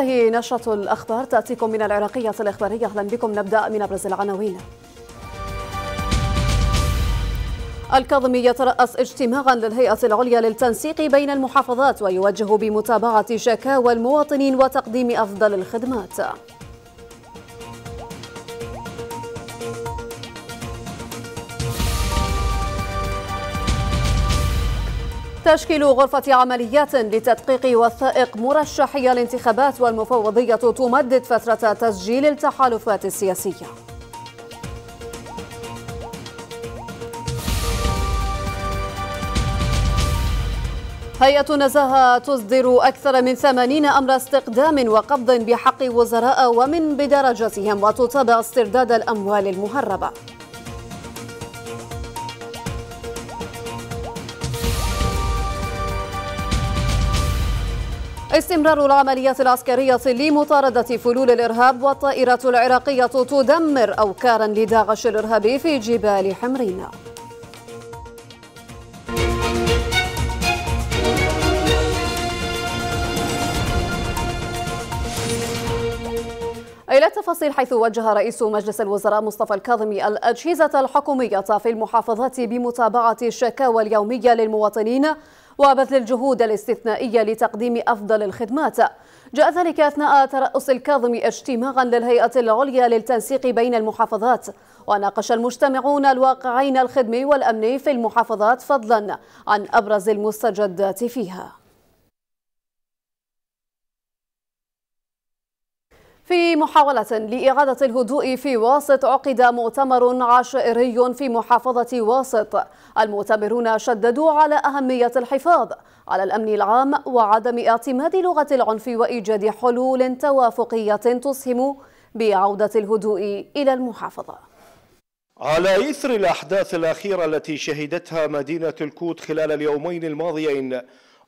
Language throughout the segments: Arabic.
هذه نشرة الأخبار تأتيكم من العراقية الإخبارية أهلا بكم نبدأ من أبرز العناوين الكاظمي يترأس اجتماعا للهيئة العليا للتنسيق بين المحافظات ويوجه بمتابعة شكاوى المواطنين وتقديم أفضل الخدمات تشكيل غرفة عمليات لتدقيق وثائق مرشحي الانتخابات والمفوضية تمدد فترة تسجيل التحالفات السياسية هيئة النزاهة تصدر أكثر من 80 أمر استقدام وقبض بحق وزراء ومن بدرجتهم وتتابع استرداد الأموال المهربة استمرار العمليات العسكرية لمطاردة فلول الإرهاب والطائرات العراقية تدمر أوكارا لداعش الإرهابي في جبال حمرين إلى التفاصيل حيث وجه رئيس مجلس الوزراء مصطفى الكاظمي الأجهزة الحكومية في المحافظات بمتابعة الشكاوى اليومية للمواطنين وبذل الجهود الاستثنائية لتقديم أفضل الخدمات جاء ذلك أثناء ترأس الكاظم اجتماعا للهيئة العليا للتنسيق بين المحافظات وناقش المجتمعون الواقعين الخدمي والأمني في المحافظات فضلا عن أبرز المستجدات فيها في محاولة لإعادة الهدوء في واسط عقد مؤتمر عشائري في محافظة واسط المؤتمرون شددوا على أهمية الحفاظ على الأمن العام وعدم اعتماد لغة العنف وإيجاد حلول توافقية تسهم بعودة الهدوء إلى المحافظة على إثر الأحداث الأخيرة التي شهدتها مدينة الكوت خلال اليومين الماضيين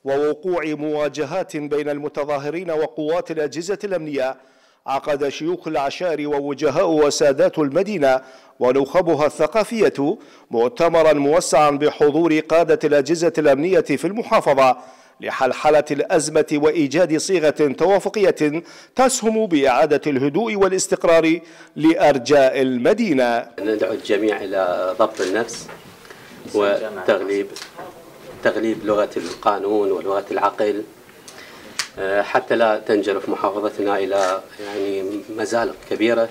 ووقوع مواجهات بين المتظاهرين وقوات الأجهزة الأمنية عقد شيوخ العشائر ووجهاء وسادات المدينة ونخبها الثقافية مؤتمرا موسعا بحضور قادة الأجهزة الأمنية في المحافظة لحلحلة الأزمة وإيجاد صيغة توافقية تسهم بإعادة الهدوء والاستقرار لأرجاء المدينة ندعو الجميع إلى ضبط النفس وتغليب تغليب لغة القانون ولغة العقل آه، حتى لا تنجرف محافظتنا إلى يعني مزالق كبيرة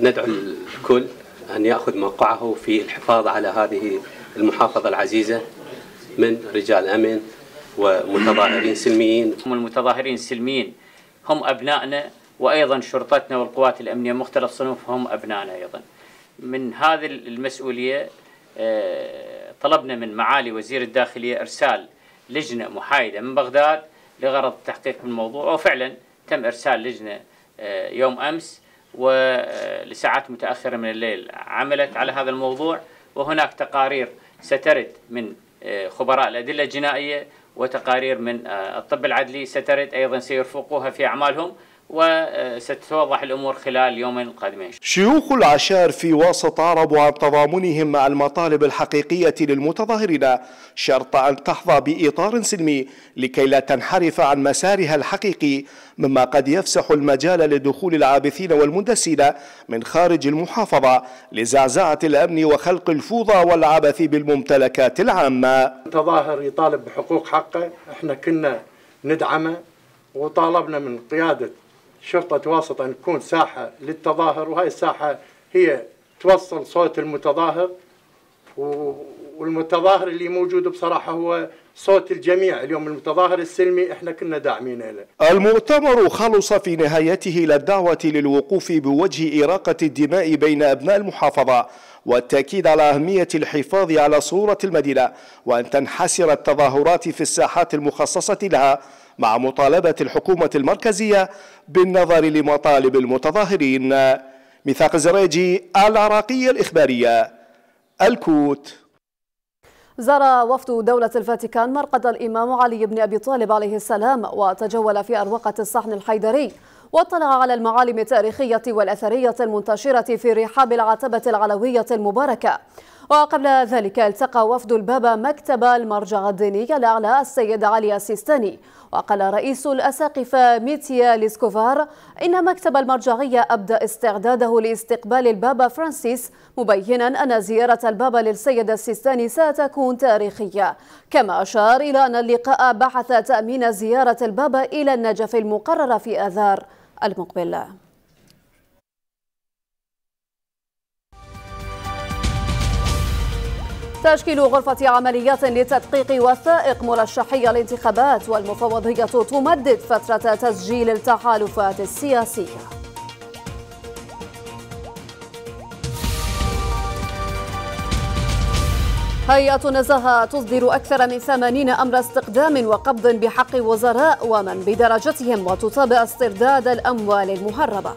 ندعو الكل أن يأخذ موقعه في الحفاظ على هذه المحافظة العزيزة من رجال أمن ومتظاهرين سلميين هم المتظاهرين السلميين هم أبنائنا وأيضا شرطتنا والقوات الأمنية مختلف صنوفهم أبنائنا أيضا من هذه المسؤولية آه، طلبنا من معالي وزير الداخلية إرسال لجنة محايدة من بغداد لغرض التحقيق في الموضوع وفعلا تم إرسال لجنة آه، يوم أمس ولساعات آه، متأخرة من الليل عملت على هذا الموضوع وهناك تقارير سترد من آه، خبراء الأدلة الجنائية وتقارير من الطب العدلي سترد أيضا سيرفقوها في أعمالهم وستتوضح الأمور خلال اليومين القادمين شيوخ العشائر في واسط عربوا عن تضامنهم مع المطالب الحقيقية للمتظاهرين شرط أن تحظى بإطار سلمي لكي لا تنحرف عن مسارها الحقيقي مما قد يفسح المجال لدخول العابثين والمندسين من خارج المحافظة لزعزعة الأمن وخلق الفوضى والعبث بالممتلكات العامة المتظاهر يطالب بحقوق حقه احنا كنا ندعمه وطالبنا من قياده الشرطة واسطة أن تكون ساحة للتظاهر وهاي الساحة هي توصل صوت المتظاهر والمتظاهر اللي موجود بصراحة هو صوت الجميع اليوم المتظاهر السلمي احنا كنا داعمين له المؤتمر خلص في نهايته الى الدعوه للوقوف بوجه اراقه الدماء بين ابناء المحافظه والتأكيد على أهمية الحفاظ على صورة المدينة وأن تنحسر التظاهرات في الساحات المخصصة لها مع مطالبة الحكومة المركزية بالنظر لمطالب المتظاهرين ميثاق الزريجي العراقية الإخبارية الكوت زار وفد دولة الفاتيكان مرقد الإمام علي بن أبي طالب عليه السلام وتجول في أروقة الصحن الحيدري واطلع على المعالم التاريخية والأثرية المنتشرة في رحاب العتبة العلوية المباركة وقبل ذلك التقى وفد البابا مكتب المرجع الديني الأعلى السيد علي السيستاني وقال رئيس الأساقفة ميتيا ليسكوفار إن مكتب المرجعية أبدأ استعداده لاستقبال البابا فرانسيس مبينا أن زيارة البابا للسيد السيستاني ستكون تاريخية كما أشار إلى أن اللقاء بحث تأمين زيارة البابا إلى النجف المقررة في آذار المقبلة تشكيل غرفة عمليات لتدقيق وثائق مرشحي الانتخابات والمفوضية تمدد فترة تسجيل التحالفات السياسية هيئة النزاهة تصدر أكثر من 80 أمر استقدام وقبض بحق وزراء ومن بدرجتهم وتتابع استرداد الأموال المهربة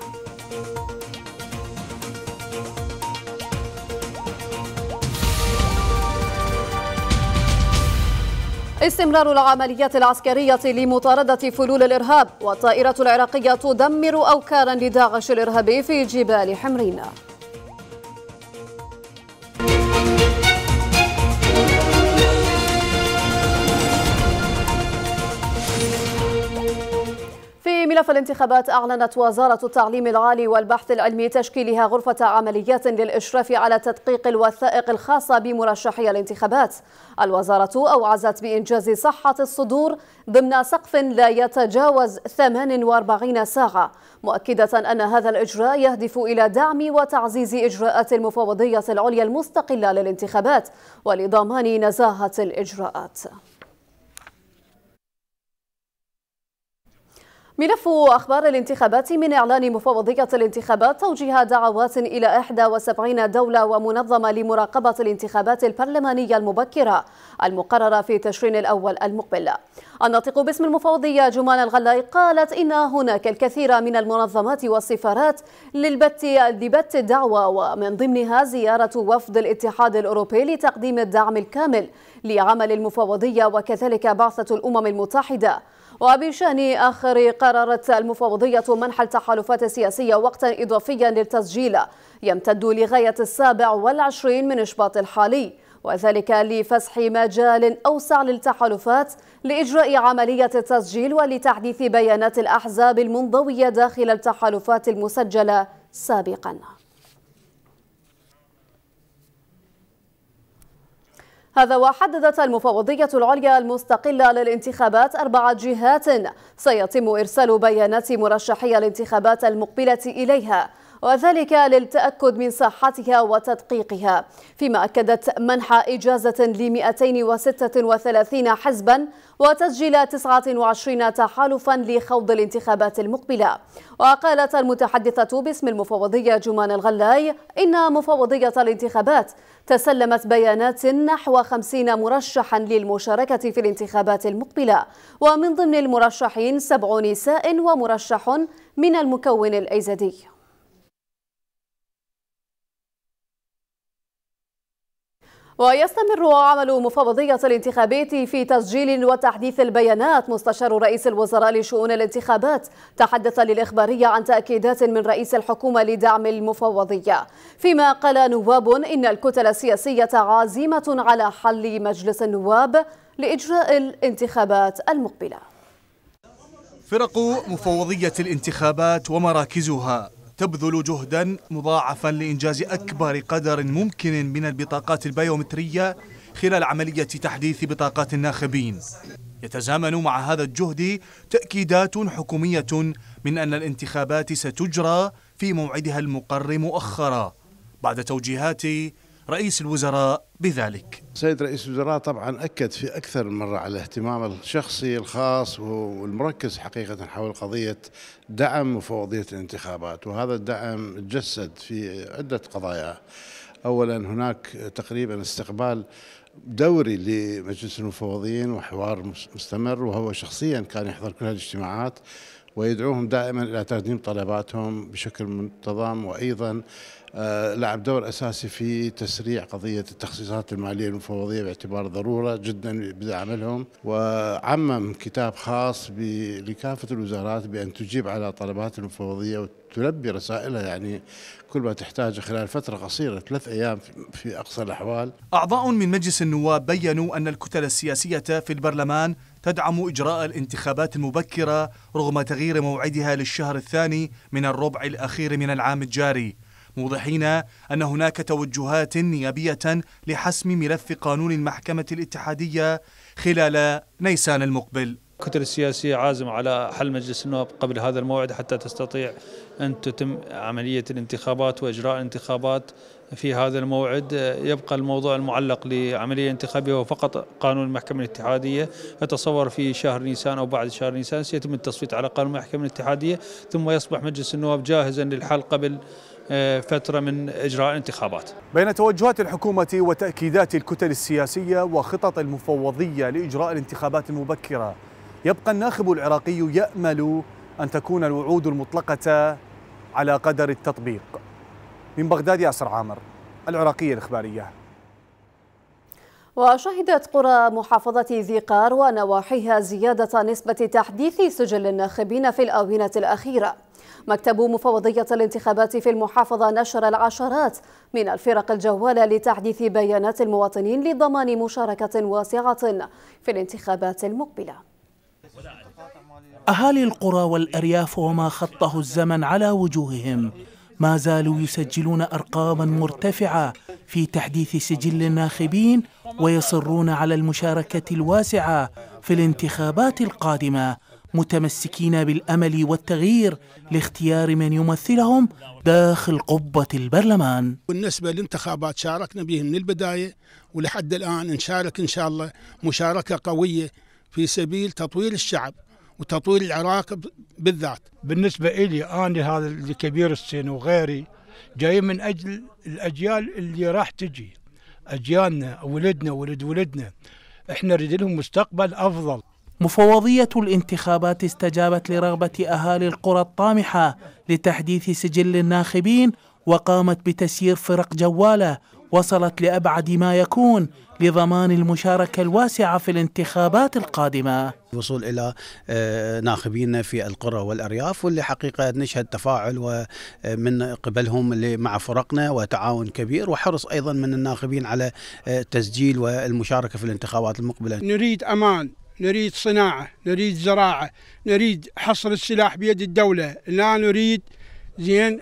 استمرار العمليات العسكرية لمطاردة فلول الإرهاب والطائرة العراقية تدمر أوكارا لداعش الإرهابي في جبال حمرين ملف الانتخابات أعلنت وزارة التعليم العالي والبحث العلمي تشكيلها غرفة عمليات للإشراف على تدقيق الوثائق الخاصة بمرشحي الانتخابات الوزارة أوعزت بإنجاز صحة الصدور ضمن سقف لا يتجاوز 48 ساعة مؤكدة أن هذا الإجراء يهدف إلى دعم وتعزيز إجراءات المفوضية العليا المستقلة للانتخابات ولضمان نزاهة الإجراءات ملف أخبار الانتخابات من إعلان مفوضية الانتخابات توجيه دعوات إلى 71 دولة ومنظمة لمراقبة الانتخابات البرلمانية المبكرة المقررة في تشرين الأول المقبل الناطق باسم المفوضية جمان الغلاي قالت إن هناك الكثير من المنظمات والسفارات للبت لبت الدعوة ومن ضمنها زيارة وفد الاتحاد الأوروبي لتقديم الدعم الكامل لعمل المفوضية وكذلك بعثة الأمم المتحدة وبشأن آخر قررت المفوضية منح التحالفات السياسية وقتا إضافيا للتسجيل يمتد لغاية السابع والعشرين من شباط الحالي وذلك لفسح مجال أوسع للتحالفات لإجراء عملية التسجيل ولتحديث بيانات الأحزاب المنضوية داخل التحالفات المسجلة سابقاً هذا وحددت المفوضية العليا المستقلة للانتخابات أربع جهات سيتم إرسال بيانات مرشحي الانتخابات المقبلة إليها وذلك للتأكد من صحتها وتدقيقها فيما أكدت منح إجازة ل 236 حزبا وتسجيل 29 تحالفا لخوض الانتخابات المقبلة وقالت المتحدثة باسم المفوضية جمان الغلاي إن مفوضية الانتخابات تسلمت بيانات نحو خمسين مرشحا للمشاركة في الانتخابات المقبلة ومن ضمن المرشحين سبع نساء ومرشح من المكون الأيزدي ويستمر عمل مفوضية الانتخابات في تسجيل وتحديث البيانات مستشار رئيس الوزراء لشؤون الانتخابات تحدث للإخبارية عن تأكيدات من رئيس الحكومة لدعم المفوضية فيما قال نواب إن الكتل السياسية عازمة على حل مجلس النواب لإجراء الانتخابات المقبلة فرق مفوضية الانتخابات ومراكزها تبذل جهدا مضاعفا لإنجاز أكبر قدر ممكن من البطاقات البيومترية خلال عملية تحديث بطاقات الناخبين يتزامن مع هذا الجهد تأكيدات حكومية من أن الانتخابات ستجرى في موعدها المقر مؤخرا بعد توجيهات رئيس الوزراء بذلك سيد رئيس الوزراء طبعا أكد في أكثر من مرة على اهتمام الشخصي الخاص والمركز حقيقة حول قضية دعم مفوضية الانتخابات وهذا الدعم تجسد في عدة قضايا اولا هناك تقريبا استقبال دوري لمجلس المفوضين وحوار مستمر وهو شخصيا كان يحضر كل هذه الاجتماعات ويدعوهم دائما إلى تقديم طلباتهم بشكل منتظم وأيضا آه، لعب دور أساسي في تسريع قضية التخصيصات المالية المفوضية باعتبار ضرورة جدا بعملهم وعمم كتاب خاص لكافة الوزارات بأن تجيب على طلبات المفوضية وتلبي رسائلها يعني كل ما تحتاجه خلال فترة قصيرة ثلاث أيام في أقصى الأحوال أعضاء من مجلس النواب بيّنوا أن الكتل السياسية في البرلمان تدعم إجراء الانتخابات المبكرة رغم تغيير موعدها للشهر الثاني من الربع الأخير من العام الجاري موضحين أن هناك توجهات نيابية لحسم ملف قانون المحكمة الاتحادية خلال نيسان المقبل الكتل السياسية عازمة على حل مجلس النواب قبل هذا الموعد حتى تستطيع أن تتم عملية الانتخابات وإجراء الانتخابات في هذا الموعد يبقى الموضوع المعلق لعملية انتخابية وفقط قانون المحكمة الاتحادية أتصور في شهر نيسان أو بعد شهر نيسان سيتم التصويت على قانون المحكمة الاتحادية ثم يصبح مجلس النواب جاهزا للحل قبل آه، فترة من إجراء الانتخابات بين توجهات الحكومة وتأكيدات الكتل السياسية وخطط المفوضية لإجراء الانتخابات المبكرة يبقى الناخب العراقي يأمل أن تكون الوعود المطلقة على قدر التطبيق من بغداد ياسر عامر العراقية الإخبارية وشهدت قرى محافظة ذي قار ونواحيها زيادة نسبة تحديث سجل الناخبين في الآونة الأخيرة مكتب مفوضية الانتخابات في المحافظة نشر العشرات من الفرق الجوالة لتحديث بيانات المواطنين لضمان مشاركة واسعة في الانتخابات المقبلة أهالي القرى والأرياف وما خطه الزمن على وجوههم ما زالوا يسجلون أرقاما مرتفعة في تحديث سجل الناخبين ويصرون على المشاركة الواسعة في الانتخابات القادمة متمسكين بالأمل والتغيير لاختيار من يمثلهم داخل قبة البرلمان بالنسبة للانتخابات شاركنا به من البداية ولحد الآن نشارك إن شاء الله مشاركة قوية في سبيل تطوير الشعب وتطوير العراق بالذات بالنسبة إلي أنا هذا اللي كبير السن وغيري جاي من أجل الأجيال اللي راح تجي أجيالنا ولدنا ولد ولدنا إحنا نريد لهم مستقبل أفضل مفوضية الانتخابات استجابت لرغبة أهالي القرى الطامحة لتحديث سجل الناخبين وقامت بتسيير فرق جوالة وصلت لأبعد ما يكون لضمان المشاركة الواسعة في الانتخابات القادمة الوصول إلى آه، ناخبين في القرى والأرياف واللي حقيقة نشهد تفاعل آه، من قبلهم مع فرقنا وتعاون كبير وحرص أيضا من الناخبين على التسجيل آه، والمشاركة في الانتخابات المقبلة نريد أمان نريد صناعة نريد زراعة نريد حصر السلاح بيد الدولة لا نريد زين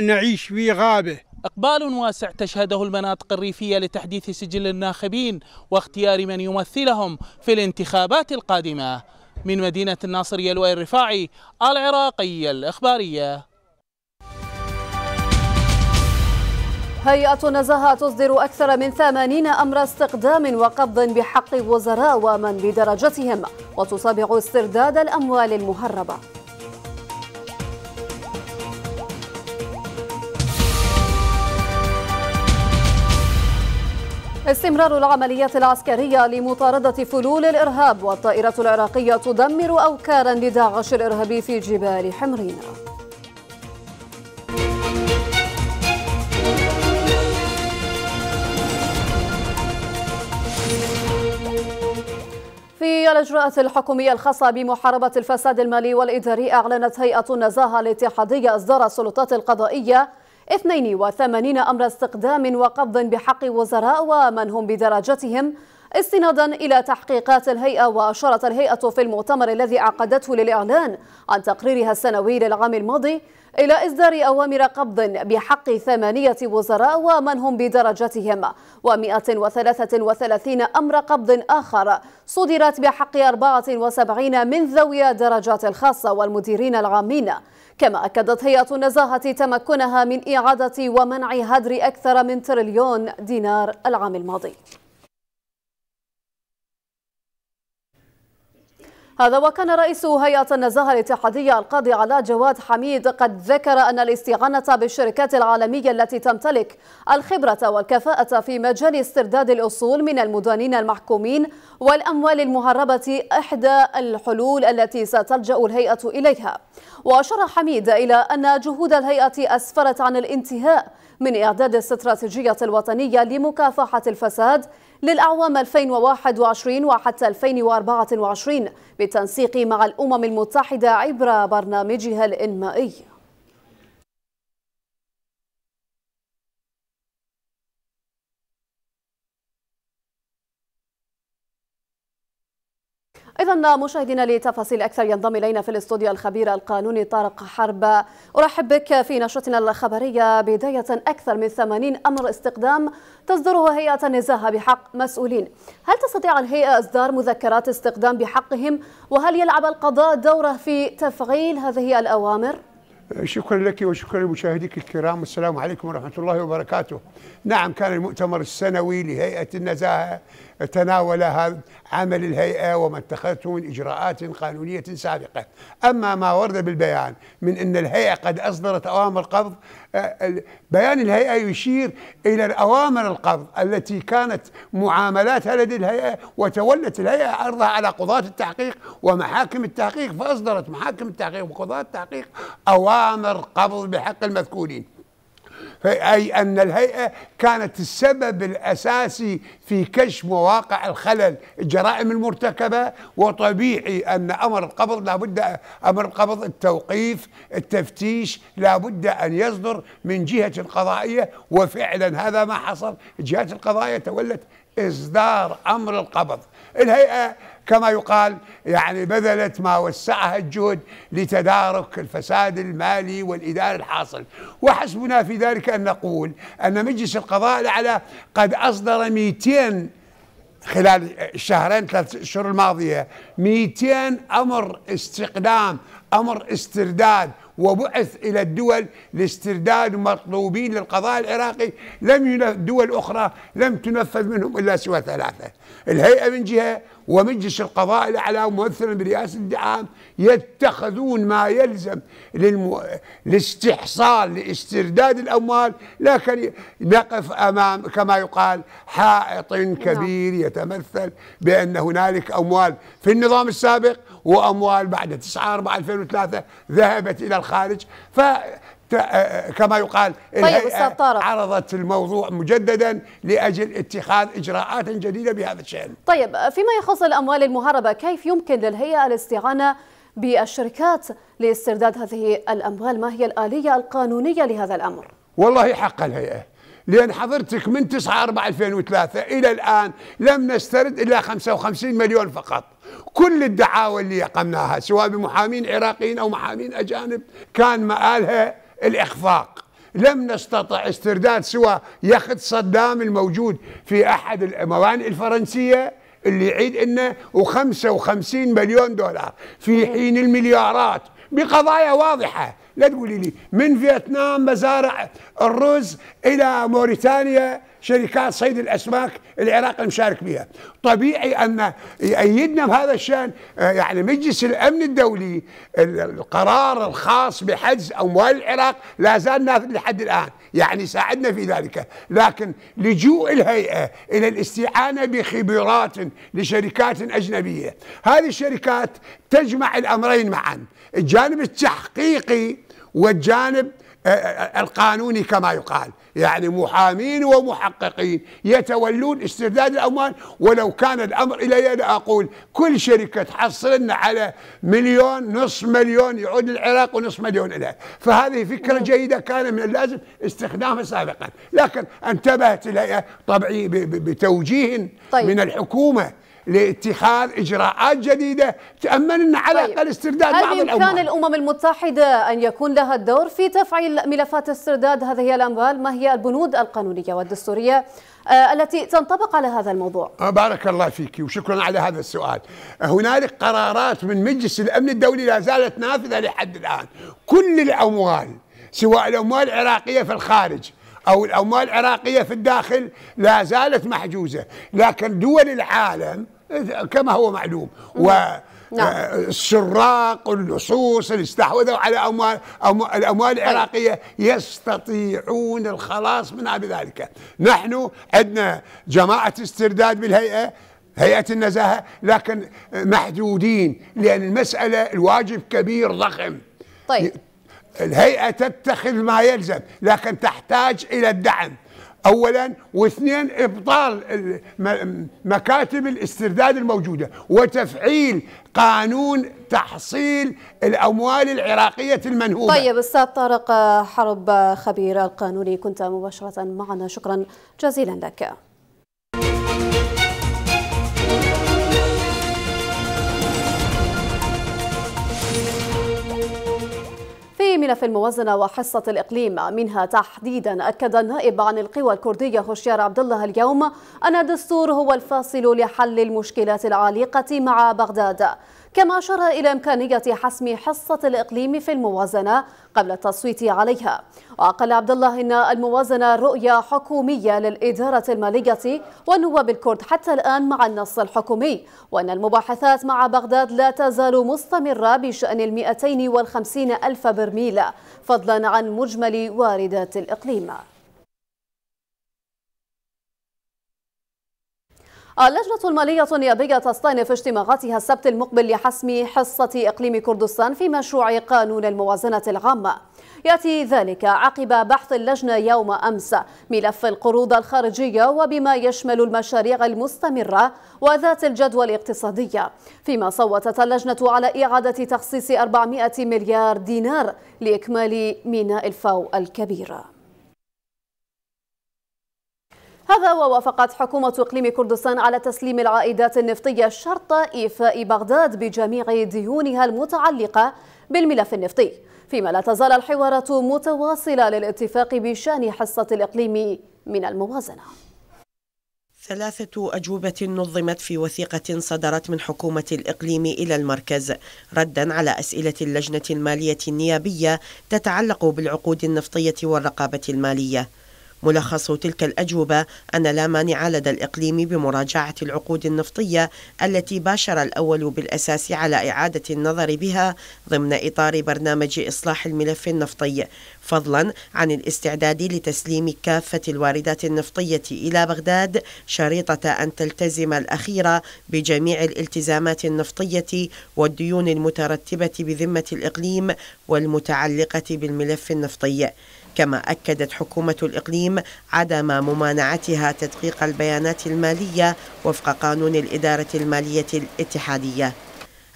نعيش في غابة إقبال واسع تشهده المناطق الريفية لتحديث سجل الناخبين واختيار من يمثلهم في الانتخابات القادمة من مدينة الناصر يلوي الرفاعي العراقية الإخبارية هيئة النزاهة تصدر أكثر من 80 أمر استقدام وقبض بحق وزراء ومن بدرجتهم وتصابع استرداد الأموال المهربة استمرار العمليات العسكرية لمطاردة فلول الإرهاب والطائرة العراقية تدمر أوكارا لداعش الإرهابي في جبال حمرين في الإجراءات الحكومية الخاصة بمحاربة الفساد المالي والإداري أعلنت هيئة النزاهة الاتحادية إصدار السلطات القضائية 82 أمر استقدام وقبض بحق وزراء ومن هم بدرجتهم استنادا إلى تحقيقات الهيئة وأشارت الهيئة في المؤتمر الذي عقدته للإعلان عن تقريرها السنوي للعام الماضي إلى إصدار أوامر قبض بحق ثمانية وزراء ومن هم بدرجتهم و133 أمر قبض آخر صدرت بحق 74 من ذوي الدرجات الخاصة والمديرين العامين كما أكدت هيئة النزاهة تمكنها من إعادة ومنع هدر أكثر من تريليون دينار العام الماضي هذا وكان رئيس هيئة النزاهة الاتحادية القاضي علاء جواد حميد قد ذكر أن الاستعانة بالشركات العالمية التي تمتلك الخبرة والكفاءة في مجال استرداد الأصول من المدانين المحكومين والأموال المهربة إحدى الحلول التي ستلجأ الهيئة إليها وأشار حميد إلى أن جهود الهيئة أسفرت عن الانتهاء من إعداد الاستراتيجية الوطنية لمكافحة الفساد للأعوام 2021 وحتى 2024 بالتنسيق مع الأمم المتحدة عبر برنامجها الإنمائي اذا مشاهدينا لتفاصيل اكثر ينضم الينا في الاستوديو الخبير القانوني طارق حرب ارحب بك في نشرتنا الخبريه بدايه اكثر من 80 امر استقدام تصدره هيئه النزاهه بحق مسؤولين هل تستطيع الهيئه اصدار مذكرات استقدام بحقهم وهل يلعب القضاء دوره في تفعيل هذه الاوامر شكرا لك وشكرا لمشاهديك الكرام والسلام عليكم ورحمه الله وبركاته نعم كان المؤتمر السنوي لهيئة النزاهة تناول عمل الهيئة وما اتخذته من إجراءات قانونية سابقة أما ما ورد بالبيان من أن الهيئة قد أصدرت أوامر قبض آه، بيان الهيئة يشير إلى أوامر القبض التي كانت معاملاتها لدى الهيئة وتولت الهيئة عرضها على قضاة التحقيق ومحاكم التحقيق فأصدرت محاكم التحقيق وقضاة التحقيق أوامر قبض بحق المذكورين أي أن الهيئة كانت السبب الأساسي في كشف مواقع الخلل الجرائم المرتكبة وطبيعي أن أمر القبض لابد أمر القبض التوقيف التفتيش لابد أن يصدر من جهة قضائية وفعلا هذا ما حصل الجهات القضائية تولت إصدار أمر القبض الهيئة كما يقال يعني بذلت ما وسعها الجهد لتدارك الفساد المالي والإداري الحاصل وحسبنا في ذلك أن نقول أن مجلس القضاء الأعلى قد أصدر 200 خلال الشهرين ثلاث شهور الماضية 200 أمر استقدام أمر استرداد وبعث إلى الدول لاسترداد مطلوبين للقضاء العراقي لم دول أخرى لم تنفذ منهم إلا سوى ثلاثة الهيئة من جهة ومجلس القضاء الأعلى ممثلا برئاسة الدعام يتخذون ما يلزم للمو... لاستحصال لاسترداد الأموال لكن نقف أمام كما يقال حائط نعم. كبير يتمثل بأن هنالك أموال في النظام السابق وأموال بعد 9 4 2003 ذهبت إلى الخارج ف آه، آه، كما يقال طيب عرضت الموضوع مجددا لأجل اتخاذ إجراءات جديدة بهذا الشأن طيب فيما يخص الأموال المهربة كيف يمكن للهيئة الاستعانة بالشركات لاسترداد هذه الأموال ما هي الآلية القانونية لهذا الأمر والله حق الهيئة لأن حضرتك من 9 4 2003 إلى الآن لم نسترد إلا 55 مليون فقط كل الدعاوى اللي قمناها سواء بمحامين عراقيين أو محامين أجانب كان مآلها الإخفاق لم نستطع استرداد سوى يخت صدام الموجود في أحد الموانئ الفرنسية اللي يعيد انه و55 مليون دولار في حين المليارات بقضايا واضحه لا تقولي لي من فيتنام مزارع الرز الى موريتانيا شركات صيد الاسماك العراق المشارك بها طبيعي ان يؤيدنا بهذا الشان يعني مجلس الامن الدولي القرار الخاص بحجز اموال العراق لا زال نافذ لحد الان يعني ساعدنا في ذلك لكن لجوء الهيئه الى الاستعانه بخبرات لشركات اجنبيه هذه الشركات تجمع الامرين معا الجانب التحقيقي والجانب آه، آه، القانوني كما يقال يعني محامين ومحققين يتولون استرداد الأموال ولو كان الأمر إلي أنا أقول كل شركة تحصلنا على مليون نصف مليون يعود للعراق ونصف مليون إليها فهذه فكرة نعم. جيدة كان من اللازم استخدامها سابقا لكن انتبهت إليها طبعي بتوجيه طيب. من الحكومة لاتخاذ اجراءات جديده تامن ان على طيب. الاقل طيب. استرداد بعض الاموال. هل بامكان الامم المتحده ان يكون لها الدور في تفعيل ملفات استرداد هذه الاموال؟ ما هي البنود القانونيه والدستوريه آه، التي تنطبق على هذا الموضوع؟ آه، بارك الله فيك وشكرا على هذا السؤال. هنالك قرارات من مجلس الامن الدولي لا زالت نافذه لحد الان. كل الاموال سواء الاموال العراقيه في الخارج او الاموال العراقيه في الداخل لا زالت محجوزه، لكن دول العالم كما هو معلوم و نعم. السراق اللصوص اللي استحوذوا على أموال الأموال طيب. العراقية يستطيعون الخلاص منها بذلك نحن عندنا جماعة استرداد بالهيئة هيئة النزاهة لكن محدودين لأن المسألة الواجب كبير ضخم طيب الهيئة تتخذ ما يلزم لكن تحتاج إلى الدعم اولا واثنين ابطال مكاتب الاسترداد الموجوده وتفعيل قانون تحصيل الاموال العراقيه المنهوبه. طيب استاذ طارق حرب خبير القانوني كنت مباشره معنا شكرا جزيلا لك. في ملف الموازنة وحصة الإقليم منها تحديدا أكد النائب عن القوى الكردية هشيار عبد الله اليوم أن الدستور هو الفاصل لحل المشكلات العالقة مع بغداد كما أشار إلى إمكانية حسم حصة الإقليم في الموازنة قبل التصويت عليها وقال عبد الله إن الموازنة رؤية حكومية للإدارة المالية والنواب الكرد حتى الآن مع النص الحكومي وأن المباحثات مع بغداد لا تزال مستمرة بشأن ال ال250 ألف برميل فضلا عن مجمل واردات الإقليم اللجنة المالية النيابية تستأنف اجتماعاتها السبت المقبل لحسم حصة إقليم كردستان في مشروع قانون الموازنة العامة يأتي ذلك عقب بحث اللجنة يوم أمس ملف القروض الخارجية وبما يشمل المشاريع المستمرة وذات الجدوى الاقتصادية فيما صوتت اللجنة على إعادة تخصيص 400 مليار دينار لإكمال ميناء الفاو الكبير هذا ووافقت حكومة إقليم كردستان على تسليم العائدات النفطية شرط إيفاء بغداد بجميع ديونها المتعلقة بالملف النفطي فيما لا تزال الحوارات متواصلة للاتفاق بشأن حصة الإقليم من الموازنة ثلاثة أجوبة نظمت في وثيقة صدرت من حكومة الإقليم إلى المركز ردا على أسئلة اللجنة المالية النيابية تتعلق بالعقود النفطية والرقابة المالية ملخص تلك الأجوبة أن لا مانع لدى الإقليم بمراجعة العقود النفطية التي باشر الأول بالأساس على إعادة النظر بها ضمن إطار برنامج إصلاح الملف النفطي فضلا عن الاستعداد لتسليم كافة الواردات النفطية إلى بغداد شريطة أن تلتزم الأخيرة بجميع الالتزامات النفطية والديون المترتبة بذمة الإقليم والمتعلقة بالملف النفطي كما أكدت حكومة الإقليم عدم ممانعتها تدقيق البيانات المالية وفق قانون الإدارة المالية الاتحادية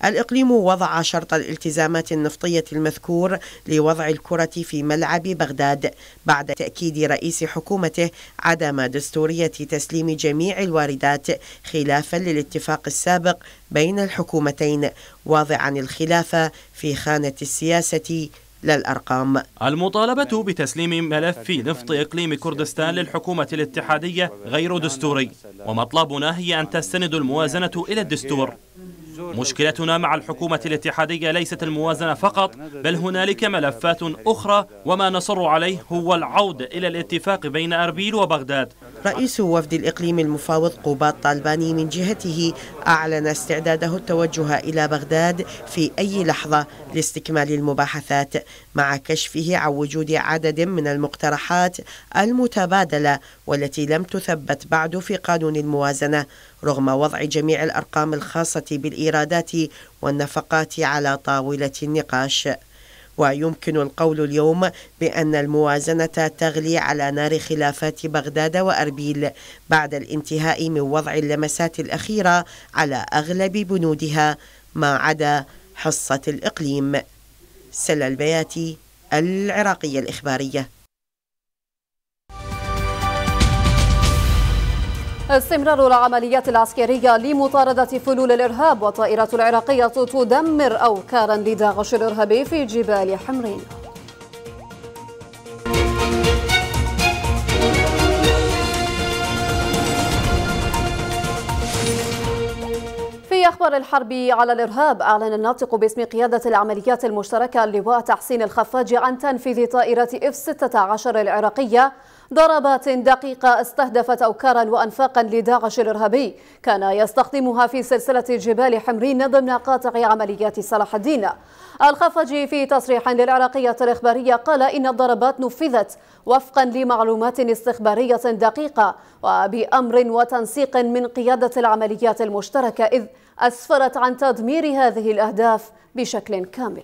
الإقليم وضع شرط الالتزامات النفطية المذكور لوضع الكرة في ملعب بغداد بعد تأكيد رئيس حكومته عدم دستورية تسليم جميع الواردات خلافا للاتفاق السابق بين الحكومتين واضعا الخلاف في خانة السياسة لا الأرقام المطالبة بتسليم ملف نفط إقليم كردستان للحكومة الاتحادية غير دستوري ومطلبنا هي أن تستند الموازنة إلى الدستور مشكلتنا مع الحكومة الاتحادية ليست الموازنة فقط بل هنالك ملفات أخرى وما نصر عليه هو العودة إلى الاتفاق بين أربيل وبغداد رئيس وفد الإقليم المفاوض قباط طالباني من جهته أعلن استعداده التوجه إلى بغداد في أي لحظة لاستكمال المباحثات مع كشفه عن وجود عدد من المقترحات المتبادلة والتي لم تثبت بعد في قانون الموازنة رغم وضع جميع الأرقام الخاصة بالإيرادات والنفقات على طاولة النقاش ويمكن القول اليوم بأن الموازنة تغلي على نار خلافات بغداد وأربيل بعد الانتهاء من وضع اللمسات الأخيرة على أغلب بنودها ما عدا حصة الإقليم سلا البياتي العراقية الإخبارية استمرار العمليات العسكرية لمطاردة فلول الإرهاب والطائرات العراقية تدمر أوكارا لداعش الإرهابي في جبال حمرين في أخبار الحرب على الإرهاب أعلن الناطق باسم قيادة العمليات المشتركة اللواء تحسين الخفاج عن تنفيذ طائرة F-16 العراقية ضربات دقيقة استهدفت أوكارا وأنفاقا لداعش الإرهابي كان يستخدمها في سلسلة جبال حمرين ضمن قاطع عمليات صلاح الدين الخفجي في تصريح للعراقية الإخبارية قال إن الضربات نفذت وفقا لمعلومات استخبارية دقيقة وبأمر وتنسيق من قيادة العمليات المشتركة إذ أسفرت عن تدمير هذه الأهداف بشكل كامل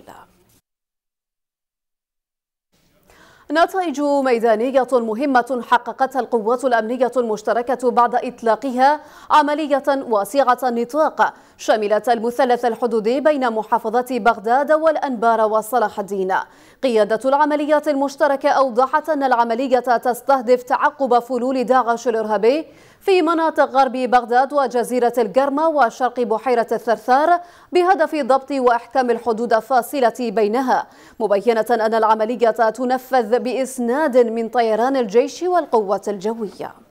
نتائج ميدانية مهمة حققتها القوات الأمنية المشتركة بعد إطلاقها عملية واسعة النطاق شملت المثلث الحدودي بين محافظات بغداد والأنبار وصلاح الدين قيادة العمليات المشتركة أوضحت أن العملية تستهدف تعقب فلول داعش الإرهابي في مناطق غرب بغداد وجزيرة القرمة وشرق بحيرة الثرثار بهدف ضبط وإحكام الحدود الفاصلة بينها مبينة أن العملية تنفذ بإسناد من طيران الجيش والقوات الجوية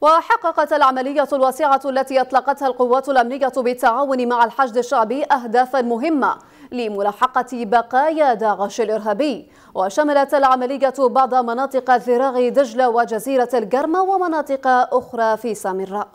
وحققت العملية الواسعة التي أطلقتها القوات الأمنية بالتعاون مع الحشد الشعبي أهدافا مهمة لملاحقة بقايا داعش الإرهابي وشملت العملية بعض مناطق ذراع دجلة وجزيرة الجرمة ومناطق أخرى في سامراء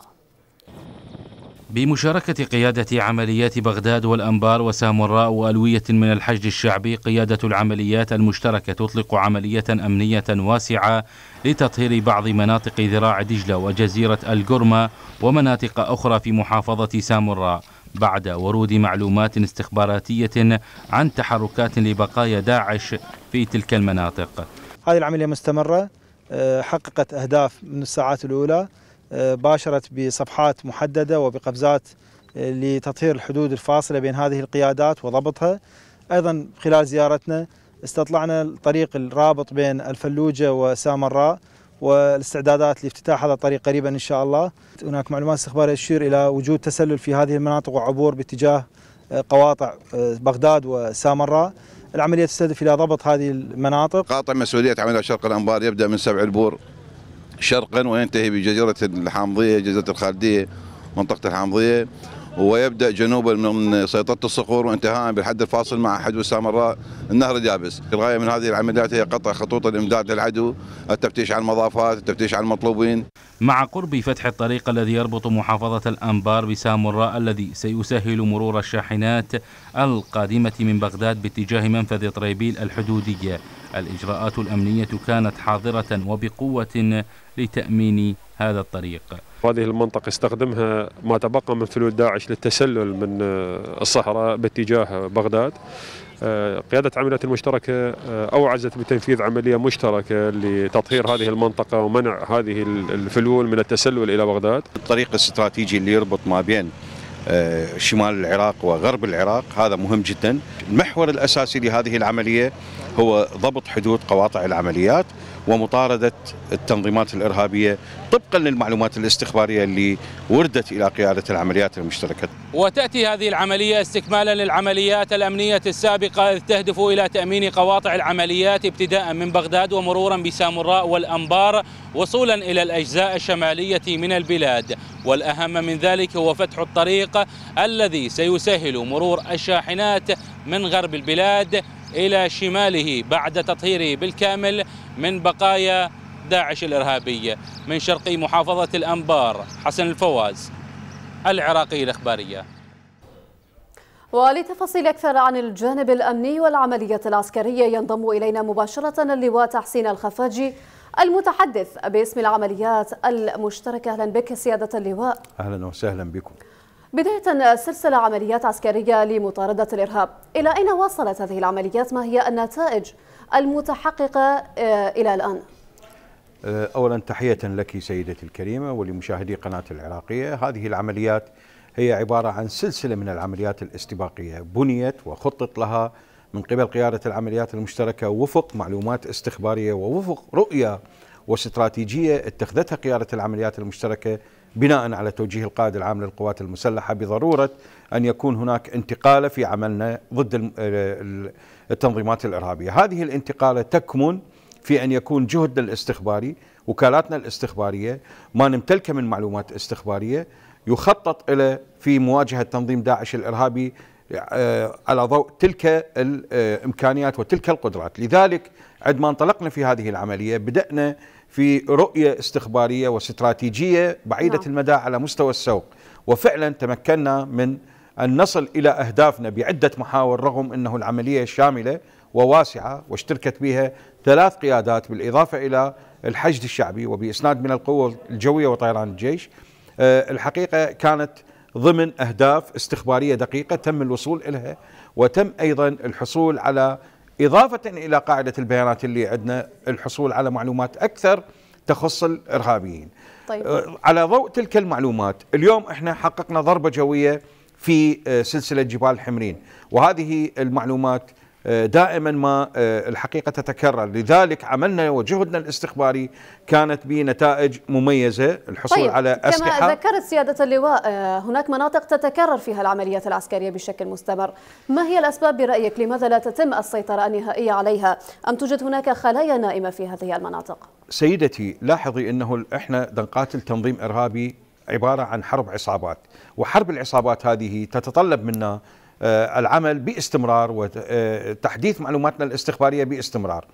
بمشاركة قيادة عمليات بغداد والأنبار وسامراء وألوية من الحشد الشعبي قيادة العمليات المشتركة تطلق عملية أمنية واسعة لتطهير بعض مناطق ذراع دجلة وجزيرة القرمة ومناطق أخرى في محافظة سامراء بعد ورود معلومات استخباراتية عن تحركات لبقايا داعش في تلك المناطق هذه العملية مستمرة آه، حققت أهداف من الساعات الأولى آه، باشرت بصفحات محددة وبقفزات آه، لتطهير الحدود الفاصلة بين هذه القيادات وضبطها أيضا خلال زيارتنا استطلعنا الطريق الرابط بين الفلوجة وسامراء والاستعدادات لافتتاح هذا الطريق قريبا ان شاء الله. هناك معلومات استخباريه تشير الى وجود تسلل في هذه المناطق وعبور باتجاه آه، قواطع بغداد وسامراء. العمليه تستهدف الى ضبط هذه المناطق. قاطع مسؤوليه عمليات شرق الانبار يبدا من سبع البور شرقا وينتهي بجزيرة الحامضية جزيرة الخالدية منطقة الحامضية ويبدا جنوبا من سيطره الصخور وانتهاء بالحد الفاصل مع حد سامراء النهر اليابس، الغايه من هذه العمليات هي قطع خطوط الامداد للعدو، التفتيش على المضافات، التفتيش على المطلوبين. مع قرب فتح الطريق الذي يربط محافظه الانبار بسامراء الذي سيسهل مرور الشاحنات القادمه من بغداد باتجاه منفذ طريبيل الحدوديه، الاجراءات الامنيه كانت حاضره وبقوه لتامين هذا الطريق. هذه المنطقة استخدمها ما تبقى من فلول داعش للتسلل من آه، الصحراء باتجاه بغداد آه، قيادة عمليات المشتركة آه، أوعزت بتنفيذ عملية مشتركة لتطهير هذه المنطقة ومنع هذه الفلول من التسلل إلى بغداد الطريق الاستراتيجي اللي يربط ما بين شمال العراق وغرب العراق هذا مهم جدا المحور الأساسي لهذه العملية هو ضبط حدود قواطع العمليات ومطاردة التنظيمات الإرهابية طبقا للمعلومات الاستخبارية اللي وردت إلى قيادة العمليات المشتركة وتأتي هذه العملية استكمالا للعمليات الأمنية السابقة إذ تهدف إلى تأمين قواطع العمليات ابتداء من بغداد ومرورا بسامراء والأنبار وصولا إلى الأجزاء الشمالية من البلاد والأهم من ذلك هو فتح الطريق الذي سيسهل مرور الشاحنات من غرب البلاد إلى شماله بعد تطهيره بالكامل من بقايا داعش الإرهابية من شرقي محافظة الأنبار حسن الفواز العراقي الإخبارية ولتفاصيل أكثر عن الجانب الأمني والعمليات العسكرية ينضم إلينا مباشرة اللواء تحسين الخفاجي المتحدث باسم العمليات المشتركة أهلا بك سيادة اللواء أهلا وسهلا بكم بداية سلسلة عمليات عسكرية لمطاردة الإرهاب إلى أين وصلت هذه العمليات ما هي النتائج المتحققة آه، إلى الآن؟ آه، أولا تحية لك سيدتي الكريمة ولمشاهدي قناة العراقية هذه العمليات هي عبارة عن سلسلة من العمليات الاستباقية بنيت وخطط لها من قبل قيادة العمليات المشتركة وفق معلومات استخبارية ووفق رؤية واستراتيجية اتخذتها قيادة العمليات المشتركة بناء على توجيه القائد العام للقوات المسلحة بضرورة أن يكون هناك انتقالة في عملنا ضد آه، التنظيمات الإرهابية هذه الانتقالة تكمن في أن يكون جهدنا الاستخباري وكالاتنا الاستخبارية ما نمتلكه من معلومات استخبارية يخطط إلى في مواجهة تنظيم داعش الإرهابي آه، على ضوء تلك الإمكانيات وتلك القدرات لذلك عندما انطلقنا في هذه العملية بدأنا في رؤية استخبارية واستراتيجية بعيدة نعم. المدى على مستوى السوق وفعلا تمكنا من أن نصل إلى أهدافنا بعدة محاور رغم أنه العملية شاملة وواسعة واشتركت بها ثلاث قيادات بالإضافة إلى الحشد الشعبي وبإسناد من القوة الجوية وطيران الجيش آه، الحقيقة كانت ضمن أهداف استخبارية دقيقة تم الوصول إليها وتم أيضا الحصول على إضافة إلى قاعدة البيانات اللي عندنا الحصول على معلومات أكثر تخص الإرهابيين طيب. أه، على ضوء تلك المعلومات اليوم احنا حققنا ضربة جوية في أه، سلسلة جبال حمرين وهذه المعلومات دائما ما آه، الحقيقة تتكرر لذلك عملنا وجهدنا الاستخباري كانت بنتائج مميزة الحصول طيب على أسلحة كما ذكرت سيادة اللواء آه، هناك مناطق تتكرر فيها العمليات العسكرية بشكل مستمر ما هي الأسباب برأيك لماذا لا تتم السيطرة النهائية عليها أم توجد هناك خلايا نائمة في هذه المناطق سيدتي لاحظي أنه إحنا دنقاتل تنظيم إرهابي عبارة عن حرب عصابات وحرب العصابات هذه تتطلب منا آه، العمل باستمرار وتحديث معلوماتنا الاستخبارية باستمرار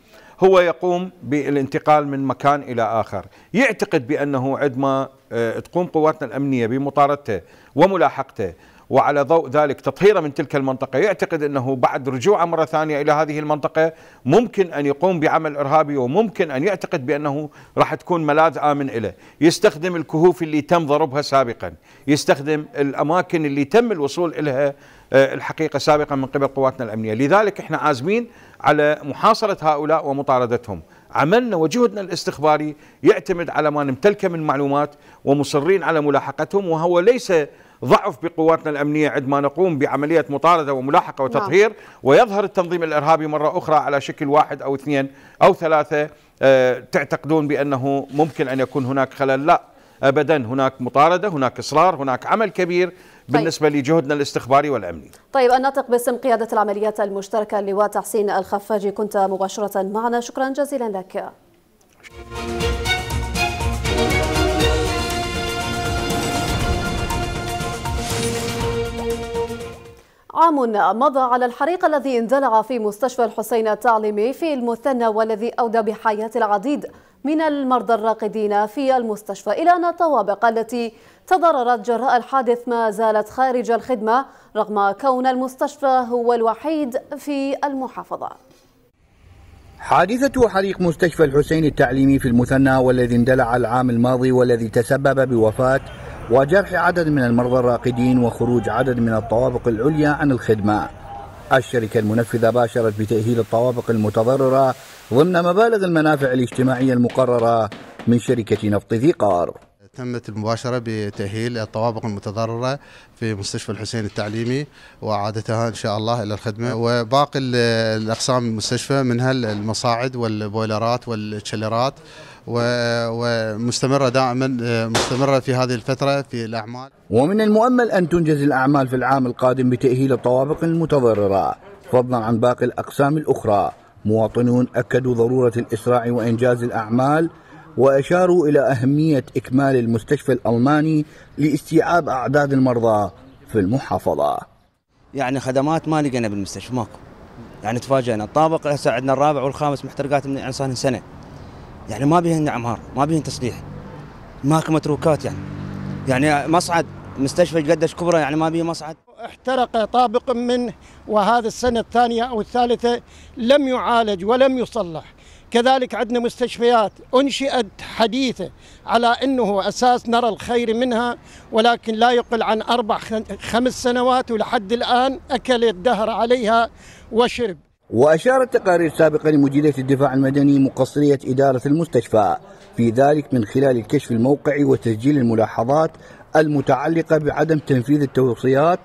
هو يقوم بالانتقال من مكان إلى آخر يعتقد بأنه عندما آه، تقوم قواتنا الأمنية بمطاردته وملاحقته وعلى ضوء ذلك تطهيره من تلك المنطقة يعتقد أنه بعد رجوعه مرة ثانية إلى هذه المنطقة ممكن أن يقوم بعمل إرهابي وممكن أن يعتقد بأنه راح تكون ملاذ آمن له يستخدم الكهوف اللي تم ضربها سابقا يستخدم الأماكن اللي تم الوصول إلها آه، الحقيقه سابقا من قبل قواتنا الامنيه، لذلك احنا عازمين على محاصره هؤلاء ومطاردتهم، عملنا وجهدنا الاستخباري يعتمد على ما نمتلكه من معلومات ومصرين على ملاحقتهم وهو ليس ضعف بقواتنا الأمنية عندما نقوم بعملية مطاردة وملاحقة وتطهير نعم. ويظهر التنظيم الإرهابي مرة أخرى على شكل واحد أو اثنين أو ثلاثة آه، تعتقدون بأنه ممكن أن يكون هناك خلل لا ابدا هناك مطارده هناك اصرار هناك عمل كبير طيب. بالنسبة طيب. لجهدنا الاستخباري والأمني طيب الناطق باسم قيادة العمليات المشتركة اللواء تحسين الخفاجي كنت مباشرة معنا شكرا جزيلا لك عام مضى على الحريق الذي اندلع في مستشفى الحسين التعليمي في المثنى والذي أودى بحياة العديد من المرضى الراقدين في المستشفى إلى أن الطوابق التي تضررت جراء الحادث ما زالت خارج الخدمة رغم كون المستشفى هو الوحيد في المحافظة حادثة حريق مستشفى الحسين التعليمي في المثنى والذي اندلع العام الماضي والذي تسبب بوفاة وجرح عدد من المرضى الراقدين وخروج عدد من الطوابق العليا عن الخدمة الشركة المنفذة باشرت بتأهيل الطوابق المتضررة ضمن مبالغ المنافع الاجتماعية المقررة من شركة نفط ذي قار تمت المباشرة بتأهيل الطوابق المتضررة في مستشفى الحسين التعليمي وإعادتها إن شاء الله إلى الخدمة وباقي الأقسام المستشفى منها المصاعد والبويلرات والتشلرات ومستمرة دائما مستمرة في هذه الفترة في الأعمال ومن المؤمل أن تنجز الأعمال في العام القادم بتأهيل الطوابق المتضررة فضلا عن باقي الأقسام الأخرى مواطنون أكدوا ضرورة الإسراع وإنجاز الأعمال وأشاروا إلى أهمية إكمال المستشفى الألماني لاستيعاب أعداد المرضى في المحافظة يعني خدمات ما لقينا بالمستشفى ماكو يعني تفاجئنا الطابق هسه عندنا الرابع والخامس محترقات من عصان سنة يعني ما بيهن أعمار ما بيهن تصليح ماكو متروكات يعني يعني مصعد مستشفى قدش كبرى يعني ما بيه مصعد احترق طابق منه وهذا السنة الثانية أو الثالثة لم يعالج ولم يصلح كذلك عندنا مستشفيات أنشئت حديثة على أنه أساس نرى الخير منها ولكن لا يقل عن أربع خمس سنوات ولحد الآن أكل الدهر عليها وشرب وأشارت تقارير سابقة لمديرية الدفاع المدني مقصرية إدارة المستشفى في ذلك من خلال الكشف الموقعي وتسجيل الملاحظات المتعلقة بعدم تنفيذ التوصيات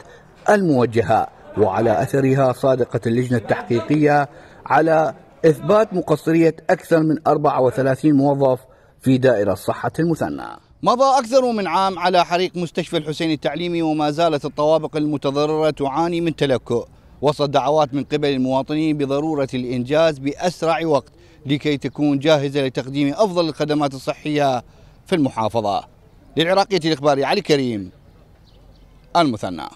الموجهة وعلى أثرها صادقت اللجنة التحقيقية على إثبات مقصرية أكثر من 34 موظف في دائرة الصحة المثنى مضى أكثر من عام على حريق مستشفى الحسين التعليمي وما زالت الطوابق المتضررة تعاني من تلكؤ وسط دعوات من قبل المواطنين بضرورة الإنجاز بأسرع وقت لكي تكون جاهزة لتقديم أفضل الخدمات الصحية في المحافظة للعراقية الإخباري علي كريم المثنى